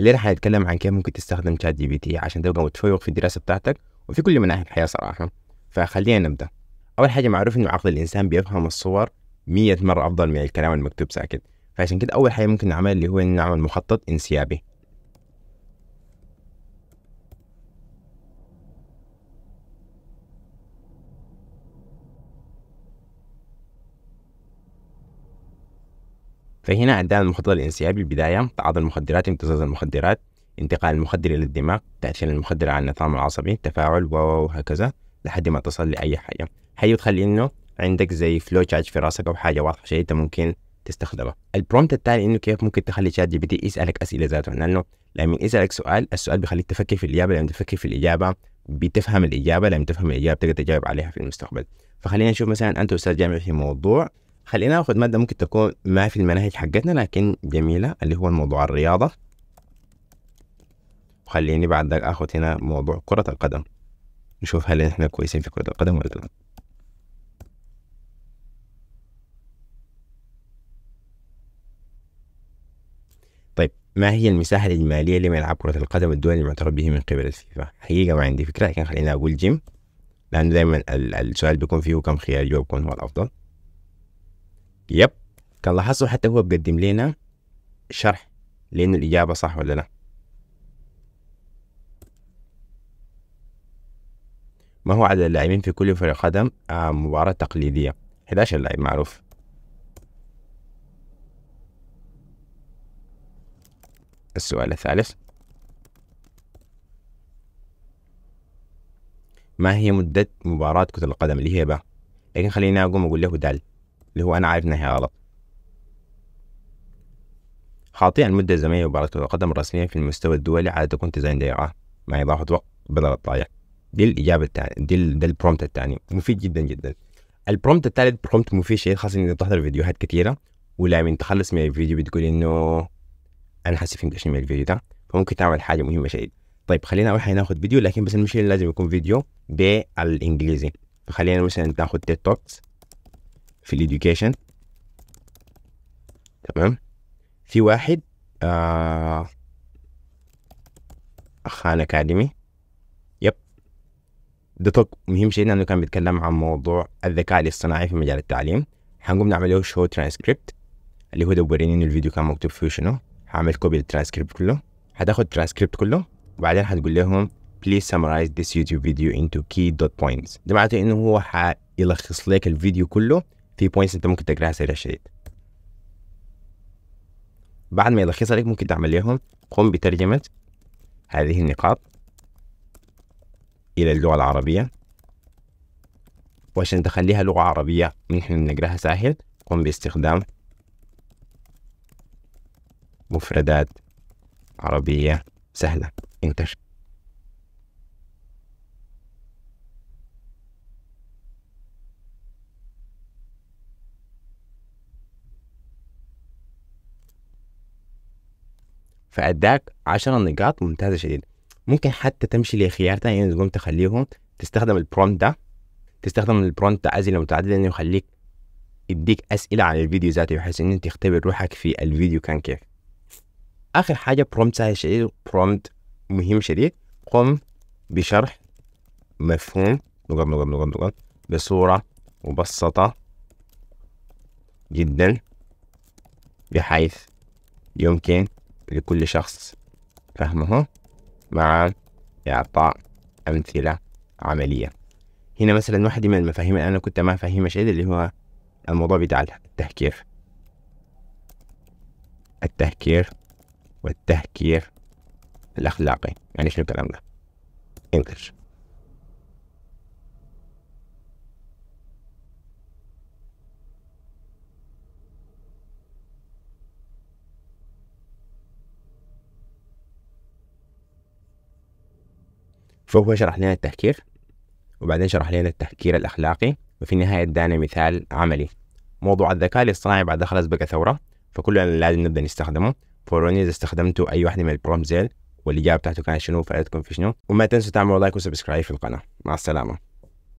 راح نتكلم عن كيف ممكن تستخدم شات جي بي تي عشان تبقى متفوق في الدراسه بتاعتك وفي كل مناحي الحياه صراحه فخلينا نبدا اول حاجه معروف انه عقل الانسان بيفهم الصور مية مره افضل من الكلام المكتوب ساكت فعشان كده اول حاجه ممكن نعملها اللي هو نعمل مخطط انسيابي فهنا عندنا المخطط الانسيابي البداية تعاطي المخدرات امتصاص المخدرات انتقال المخدر إلى الدماغ تأثير المخدر على النظام العصبي تفاعل وهكذا لحد ما تصل لأي حاجة تخلي إنه عندك زي فلو تشارج في راسك أو حاجة واضحة شيء أنت ممكن تستخدمها البرومت التالي إنه كيف ممكن تخلي شات جي بي تي يسألك أسئلة ذاته لأنه لما يسألك سؤال السؤال بيخليك تفكر في الإجابة لما تفكر في الإجابة بتفهم الإجابة لما تفهم الإجابة بتقدر تجاوب عليها في المستقبل فخلينا نشوف مثلا أنت أستاذ جامعي في موضوع خلينا ناخد مادة ممكن تكون ما في المناهج حقتنا لكن جميلة اللي هو موضوع الرياضة وخليني بعد ذلك اخد هنا موضوع كرة القدم نشوف هل احنا كويسين في كرة القدم ولا لا طيب ما هي المساحة الإجمالية لملعب كرة القدم الدولي المعترف به من قبل الفيفا؟ حقيقة ما عندي فكرة لكن خليني أقول جيم لأنه دايما السؤال بيكون فيه كم خيار جواب يكون هو الأفضل يب كان لاحظوا حتى هو بقدم لنا شرح لأن الإجابة صح ولا لا ما هو عدد اللاعبين في كل فريق قدم آه مباراة تقليدية 11 لاعب معروف السؤال الثالث ما هي مدة مباراة كرة القدم اللي هي با لكن خليني أقوم أقول له دال اللي هو انا عارف انها غلط خاطئ المده الزمنيه لمباراه كرة القدم الرسمية في المستوى الدولي عادة تكون تسعين دقيقة مع إضافة وقت بدل الطايع دي الإجابة الثانيه دي ده البرومت التاني مفيد جدا جدا البرومت التالت برومت مفيد شيء خاصة إنك تحضر فيديوهات كثيرة ولا من تخلص من الفيديو بتقول إنه أنا حاسس في من الفيديو ده فممكن تعمل حاجة مهمة شديد طيب خلينا أول حاجة ناخذ فيديو لكن بس المشكلة لازم يكون فيديو بالإنجليزي فخلينا مثلا ناخذ تيك توكس في الاديوكيشن تمام في واحد آه خان اكاديمي يب ده توك مهم شيء لانه كان بيتكلم عن موضوع الذكاء الاصطناعي في مجال التعليم حنقوم نعمل له شو ترانسكريبت اللي هو دوريني انه الفيديو كان مكتوب فيه شنو هعمل كوبي للترانسكريبت كله هتاخد الترانسكريبت كله وبعدين هتقول لهم please summarize this YouTube video into key dot points ده معناته انه هو حيلخص لك الفيديو كله في بوينتس انت ممكن تجريها سريع شديد بعد ما يلخصها لك ممكن تعمل لهم قم بترجمة هذه النقاط إلى اللغة العربية وعشان تخليها لغة عربية نحن نقراها سهل قم باستخدام مفردات عربية سهلة انتشر فاداك 10 نقاط ممتازه شديد ممكن حتى تمشي لخيار ثاني يعني تقوم تخليهم تستخدم البرومت ده تستخدم البرومت ده ازيله متعدده انه يخليك يديك اسئله عن الفيديو ذاته بحيث انك تختبر روحك في الفيديو كان كيف اخر حاجه برومت سهل شديد برومت مهم شديد قم بشرح مفهوم نقط نقط نقط نقط بصوره مبسطه جدا بحيث يمكن لكل شخص فهمه مع إعطاء أمثلة عملية هنا مثلا واحدة من المفاهيم اللي أنا كنت ما فاهمة شيء اللي هو الموضوع بتاع التهكير التهكير والتهكير الأخلاقي يعني شنو الكلام ده English فهو شرح لنا التهكير وبعدين شرح لنا التهكير الأخلاقي وفي النهاية ادانا مثال عملي موضوع الذكاء الاصطناعي بعد خلاص بقى ثورة فكلنا لازم نبدأ نستخدمه فوروني إذا استخدمتوا أي واحدة من البرومبت والإجابة بتاعته كانت شنو فائدتكم في شنو وما تنسوا تعملوا لايك وسبسكرايب في القناة مع السلامة